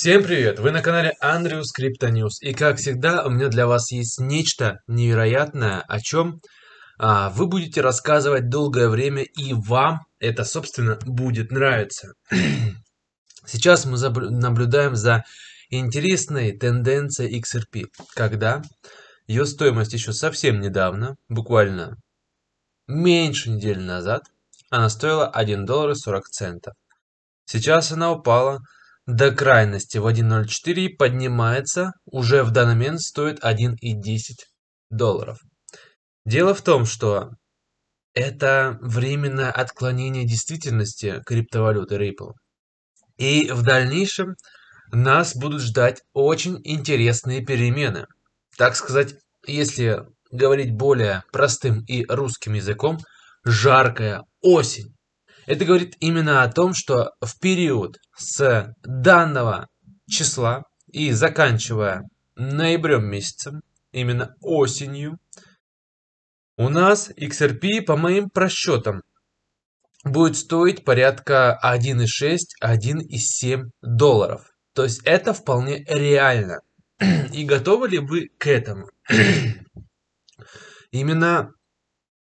Всем привет! Вы на канале Андреус Криптоньюз. И как всегда, у меня для вас есть нечто невероятное, о чем а, вы будете рассказывать долгое время, и вам это, собственно, будет нравиться. Сейчас мы наблюдаем за интересной тенденцией XRP, когда ее стоимость еще совсем недавно, буквально меньше недели назад, она стоила 1 доллар и 40 центов. Сейчас она упала до крайности в 1.04 поднимается, уже в данный момент стоит 1.10 долларов. Дело в том, что это временное отклонение действительности криптовалюты Ripple. И в дальнейшем нас будут ждать очень интересные перемены. Так сказать, если говорить более простым и русским языком, жаркая осень. Это говорит именно о том, что в период с данного числа и заканчивая ноябрем месяцем, именно осенью, у нас XRP, по моим просчетам, будет стоить порядка 1,6-1,7 долларов. То есть это вполне реально. И готовы ли вы к этому? Именно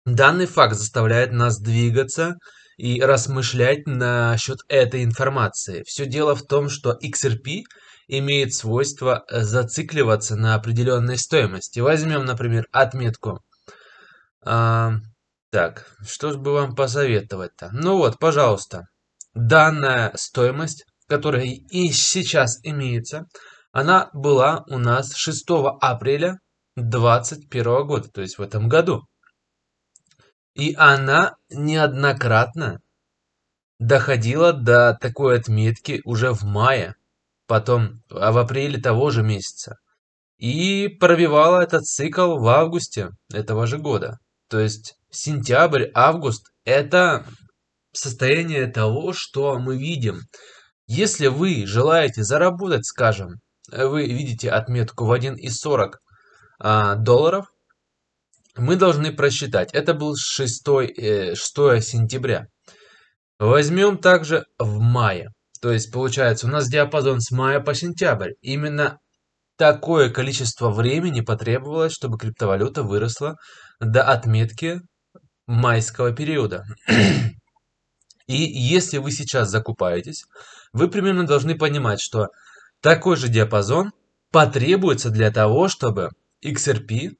данный факт заставляет нас двигаться и размышлять насчет этой информации. Все дело в том, что XRP имеет свойство э, зацикливаться на определенной стоимости. Возьмем, например, отметку. А, так, что же бы вам посоветовать-то? Ну вот, пожалуйста, данная стоимость, которая и сейчас имеется, она была у нас 6 апреля 2021 года, то есть в этом году. И она неоднократно доходила до такой отметки уже в мае, потом а в апреле того же месяца. И пробивала этот цикл в августе этого же года. То есть сентябрь, август – это состояние того, что мы видим. Если вы желаете заработать, скажем, вы видите отметку в 1,40 а, долларов – мы должны просчитать. Это был 6, 6 э, сентября. Возьмем также в мае. То есть получается у нас диапазон с мая по сентябрь. Именно такое количество времени потребовалось, чтобы криптовалюта выросла до отметки майского периода. И если вы сейчас закупаетесь, вы примерно должны понимать, что такой же диапазон потребуется для того, чтобы XRP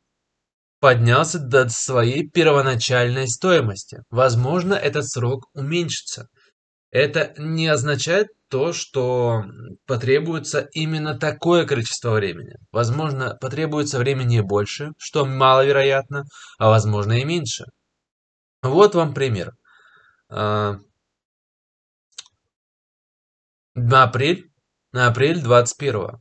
поднялся до своей первоначальной стоимости. Возможно, этот срок уменьшится. Это не означает то, что потребуется именно такое количество времени. Возможно, потребуется времени больше, что маловероятно, а возможно и меньше. Вот вам пример. А, на апрель, на апрель 21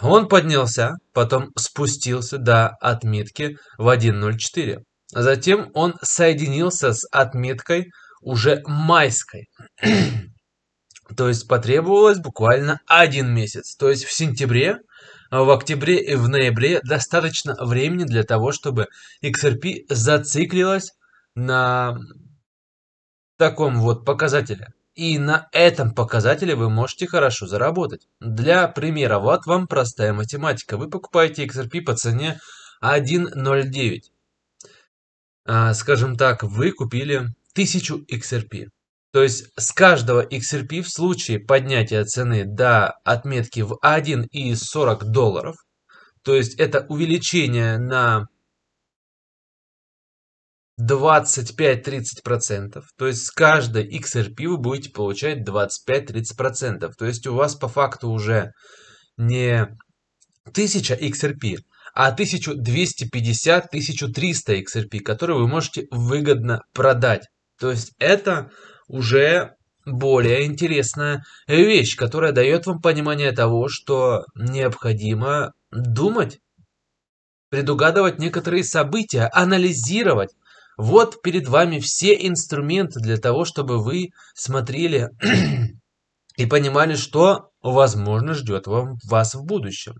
он поднялся, потом спустился до отметки в 1.04. Затем он соединился с отметкой уже майской. То есть потребовалось буквально один месяц. То есть в сентябре, а в октябре и в ноябре достаточно времени для того, чтобы XRP зациклилась на таком вот показателе. И на этом показателе вы можете хорошо заработать. Для примера, вот вам простая математика. Вы покупаете XRP по цене 1.09. А, скажем так, вы купили 1000 XRP. То есть с каждого XRP в случае поднятия цены до отметки в 1,40 долларов, то есть это увеличение на 25-30%. То есть с каждой XRP вы будете получать 25-30%. То есть у вас по факту уже не 1000 XRP, а 1250-1300 XRP, которые вы можете выгодно продать. То есть это уже более интересная вещь, которая дает вам понимание того, что необходимо думать, предугадывать некоторые события, анализировать, вот перед вами все инструменты для того, чтобы вы смотрели и понимали, что, возможно, ждет вам, вас в будущем.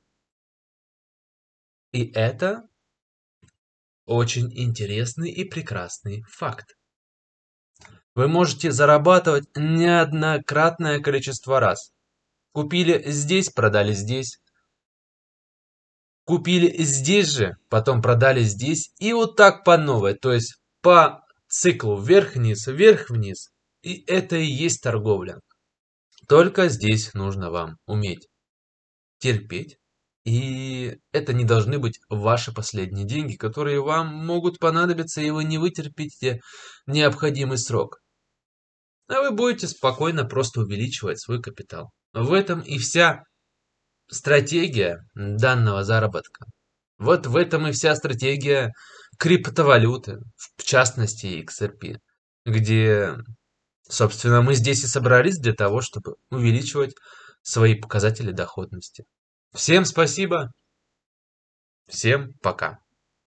И это очень интересный и прекрасный факт. Вы можете зарабатывать неоднократное количество раз. Купили здесь, продали здесь. Купили здесь же, потом продали здесь и вот так по новой. То есть по циклу вверх-вниз, вверх-вниз. И это и есть торговля. Только здесь нужно вам уметь терпеть. И это не должны быть ваши последние деньги, которые вам могут понадобиться, и вы не вытерпите необходимый срок. А вы будете спокойно просто увеличивать свой капитал. В этом и вся стратегия данного заработка. Вот в этом и вся стратегия криптовалюты, в частности XRP, где, собственно, мы здесь и собрались для того, чтобы увеличивать свои показатели доходности. Всем спасибо, всем пока.